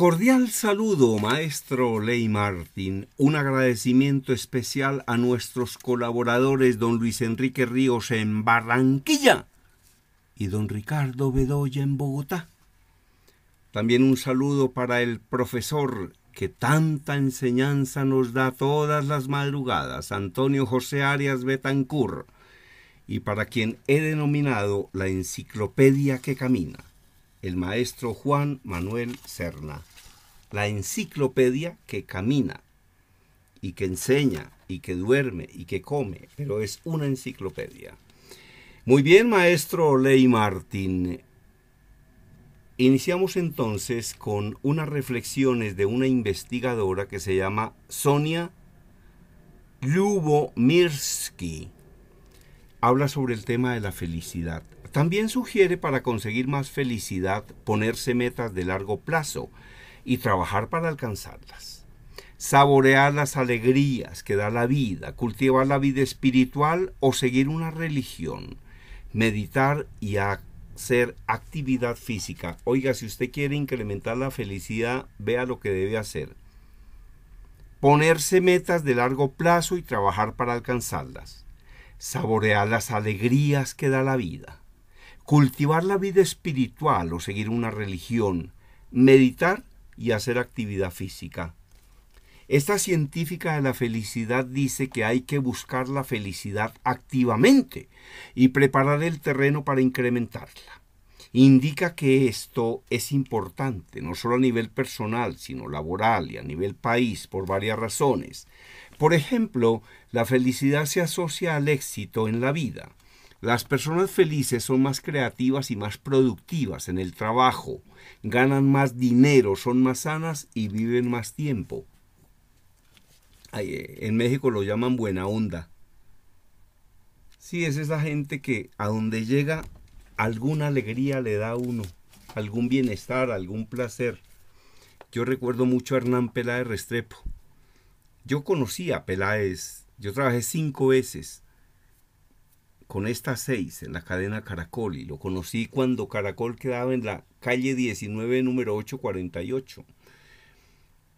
Cordial saludo, maestro Ley Martín. Un agradecimiento especial a nuestros colaboradores, don Luis Enrique Ríos en Barranquilla y don Ricardo Bedoya en Bogotá. También un saludo para el profesor que tanta enseñanza nos da todas las madrugadas, Antonio José Arias Betancur, y para quien he denominado la enciclopedia que camina, el maestro Juan Manuel Serna la enciclopedia que camina y que enseña y que duerme y que come, pero es una enciclopedia. Muy bien, maestro Ley Martín. Iniciamos entonces con unas reflexiones de una investigadora que se llama Sonia Lubomirsky. Habla sobre el tema de la felicidad. También sugiere para conseguir más felicidad ponerse metas de largo plazo, y trabajar para alcanzarlas. Saborear las alegrías que da la vida, cultivar la vida espiritual o seguir una religión, meditar y hacer actividad física. Oiga, si usted quiere incrementar la felicidad, vea lo que debe hacer. Ponerse metas de largo plazo y trabajar para alcanzarlas. Saborear las alegrías que da la vida. Cultivar la vida espiritual o seguir una religión. Meditar y hacer actividad física. Esta científica de la felicidad dice que hay que buscar la felicidad activamente y preparar el terreno para incrementarla. Indica que esto es importante, no solo a nivel personal, sino laboral y a nivel país, por varias razones. Por ejemplo, la felicidad se asocia al éxito en la vida las personas felices son más creativas y más productivas en el trabajo, ganan más dinero, son más sanas y viven más tiempo. Eh, en México lo llaman buena onda. Sí, es esa gente que a donde llega alguna alegría le da a uno, algún bienestar, algún placer. Yo recuerdo mucho a Hernán Peláez Restrepo. Yo conocí a Peláez, yo trabajé cinco veces con estas seis en la cadena Caracol y lo conocí cuando Caracol quedaba en la calle 19, número 848.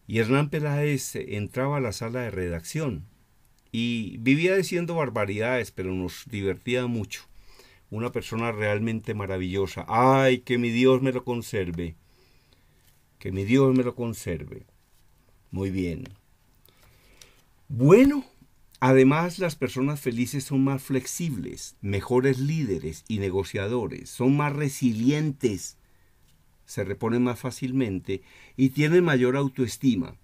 Y Hernán Peláez eh, entraba a la sala de redacción y vivía diciendo barbaridades, pero nos divertía mucho. Una persona realmente maravillosa. Ay, que mi Dios me lo conserve. Que mi Dios me lo conserve. Muy bien. Bueno, Además, las personas felices son más flexibles, mejores líderes y negociadores, son más resilientes, se reponen más fácilmente y tienen mayor autoestima.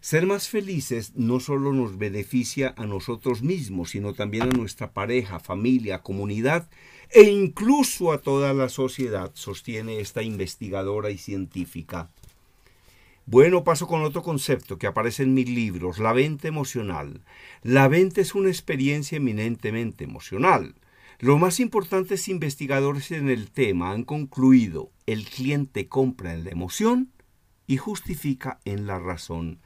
Ser más felices no solo nos beneficia a nosotros mismos, sino también a nuestra pareja, familia, comunidad e incluso a toda la sociedad, sostiene esta investigadora y científica. Bueno, paso con otro concepto que aparece en mis libros, la venta emocional. La venta es una experiencia eminentemente emocional. Los más importantes investigadores en el tema han concluido, el cliente compra en la emoción y justifica en la razón.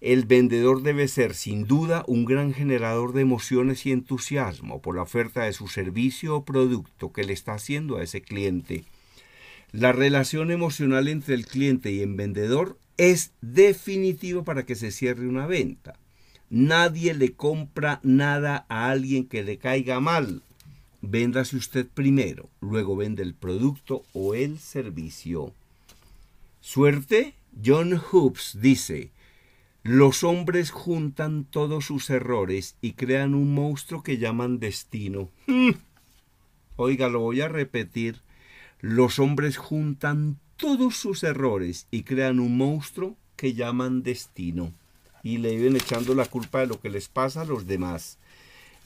El vendedor debe ser sin duda un gran generador de emociones y entusiasmo por la oferta de su servicio o producto que le está haciendo a ese cliente. La relación emocional entre el cliente y el vendedor es definitivo para que se cierre una venta. Nadie le compra nada a alguien que le caiga mal. Véndase usted primero, luego vende el producto o el servicio. Suerte, John Hoops dice, los hombres juntan todos sus errores y crean un monstruo que llaman destino. Oiga, lo voy a repetir. Los hombres juntan todos sus errores y crean un monstruo que llaman destino y le ven echando la culpa de lo que les pasa a los demás.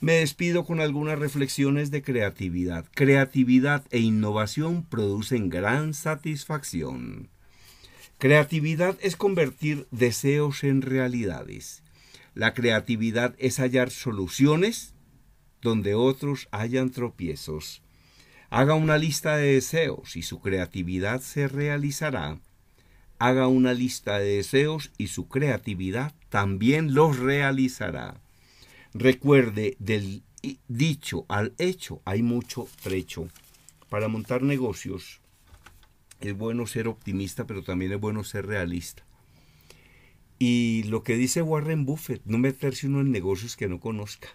Me despido con algunas reflexiones de creatividad. Creatividad e innovación producen gran satisfacción. Creatividad es convertir deseos en realidades. La creatividad es hallar soluciones donde otros hayan tropiezos. Haga una lista de deseos y su creatividad se realizará. Haga una lista de deseos y su creatividad también los realizará. Recuerde, del dicho al hecho hay mucho trecho. Para montar negocios es bueno ser optimista, pero también es bueno ser realista. Y lo que dice Warren Buffett, no meterse uno en negocios que no conozca.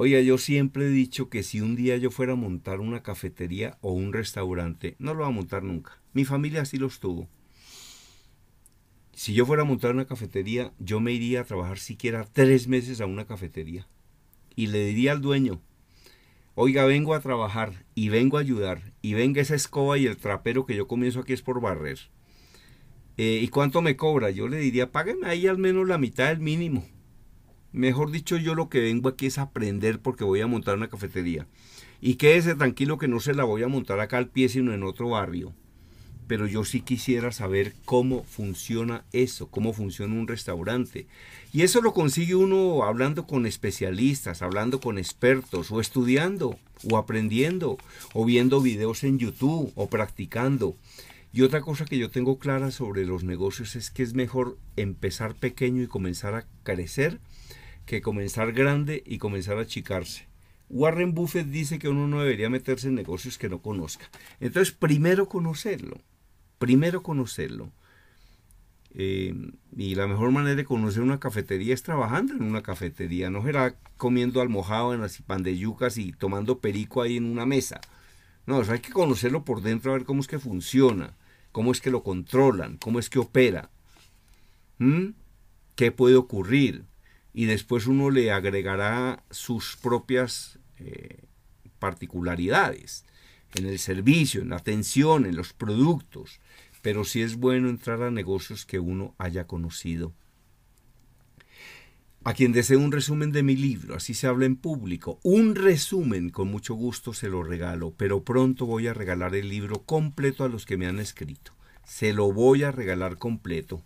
Oiga, yo siempre he dicho que si un día yo fuera a montar una cafetería o un restaurante, no lo va a montar nunca. Mi familia así lo tuvo. Si yo fuera a montar una cafetería, yo me iría a trabajar siquiera tres meses a una cafetería. Y le diría al dueño, oiga, vengo a trabajar y vengo a ayudar y venga esa escoba y el trapero que yo comienzo aquí es por barrer. Eh, ¿Y cuánto me cobra? Yo le diría, paguen ahí al menos la mitad del mínimo Mejor dicho, yo lo que vengo aquí es aprender porque voy a montar una cafetería. Y quédese tranquilo que no se la voy a montar acá al pie, sino en otro barrio. Pero yo sí quisiera saber cómo funciona eso, cómo funciona un restaurante. Y eso lo consigue uno hablando con especialistas, hablando con expertos, o estudiando, o aprendiendo, o viendo videos en YouTube, o practicando. Y otra cosa que yo tengo clara sobre los negocios es que es mejor empezar pequeño y comenzar a crecer que comenzar grande y comenzar a achicarse. Warren Buffett dice que uno no debería meterse en negocios que no conozca. Entonces, primero conocerlo, primero conocerlo. Eh, y la mejor manera de conocer una cafetería es trabajando en una cafetería, no será comiendo en y pan de yucas y tomando perico ahí en una mesa. No, hay que conocerlo por dentro, a ver cómo es que funciona, cómo es que lo controlan, cómo es que opera, ¿Mm? qué puede ocurrir, y después uno le agregará sus propias eh, particularidades en el servicio, en la atención, en los productos, pero sí es bueno entrar a negocios que uno haya conocido. A quien desee un resumen de mi libro, así se habla en público, un resumen con mucho gusto se lo regalo, pero pronto voy a regalar el libro completo a los que me han escrito. Se lo voy a regalar completo.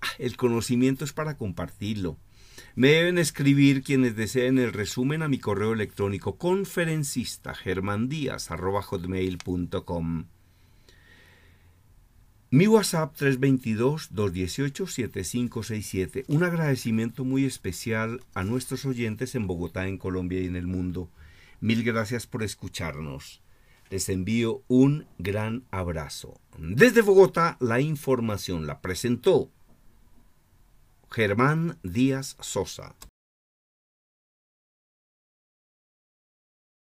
Ah, el conocimiento es para compartirlo. Me deben escribir quienes deseen el resumen a mi correo electrónico conferencista Mi WhatsApp 322-218-7567. Un agradecimiento muy especial a nuestros oyentes en Bogotá, en Colombia y en el mundo. Mil gracias por escucharnos. Les envío un gran abrazo. Desde Bogotá, la información la presentó Germán Díaz Sosa.